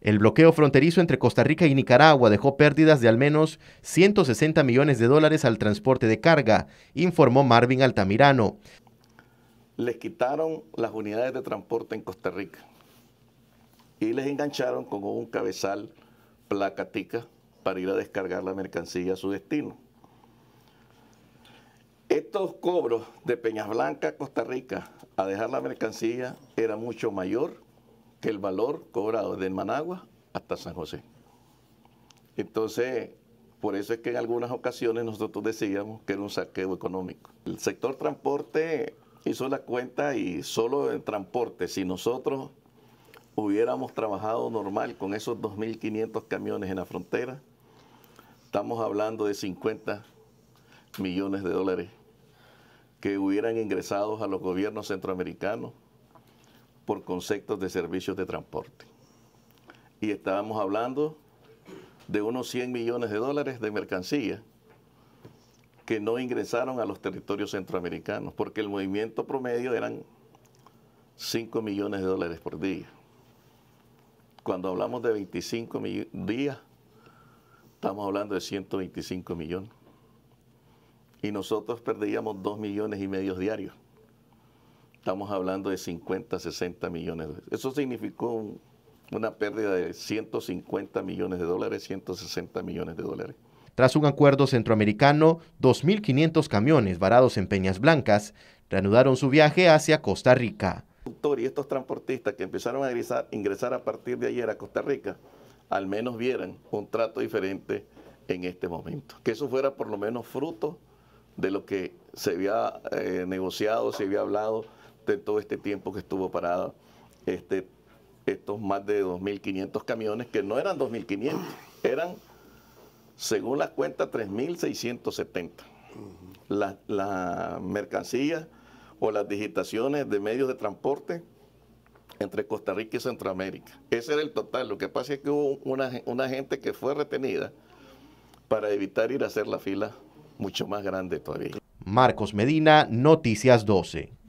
El bloqueo fronterizo entre Costa Rica y Nicaragua dejó pérdidas de al menos 160 millones de dólares al transporte de carga, informó Marvin Altamirano. Les quitaron las unidades de transporte en Costa Rica y les engancharon con un cabezal placatica para ir a descargar la mercancía a su destino. Estos cobros de Peñas Blancas, Costa Rica, a dejar la mercancía era mucho mayor que el valor cobrado desde Managua hasta San José. Entonces, por eso es que en algunas ocasiones nosotros decíamos que era un saqueo económico. El sector transporte hizo la cuenta y solo en transporte, si nosotros hubiéramos trabajado normal con esos 2.500 camiones en la frontera, estamos hablando de 50 millones de dólares que hubieran ingresado a los gobiernos centroamericanos por conceptos de servicios de transporte. Y estábamos hablando de unos 100 millones de dólares de mercancía que no ingresaron a los territorios centroamericanos, porque el movimiento promedio eran 5 millones de dólares por día. Cuando hablamos de 25 días, estamos hablando de 125 millones. Y nosotros perdíamos 2 millones y medio diarios. Estamos hablando de 50, 60 millones de dólares. Eso significó una pérdida de 150 millones de dólares, 160 millones de dólares. Tras un acuerdo centroamericano, 2.500 camiones varados en Peñas Blancas reanudaron su viaje hacia Costa Rica. Y estos transportistas que empezaron a ingresar, a partir de ayer a Costa Rica, al menos vieran un trato diferente en este momento. Que eso fuera por lo menos fruto de lo que se había eh, negociado, se había hablado de todo este tiempo que estuvo parada este, estos más de 2.500 camiones, que no eran 2.500, eran, según las cuentas, 3.670. Las la mercancías o las digitaciones de medios de transporte entre Costa Rica y Centroamérica. Ese era el total. Lo que pasa es que hubo una, una gente que fue retenida para evitar ir a hacer la fila mucho más grande todavía. Marcos Medina, Noticias 12.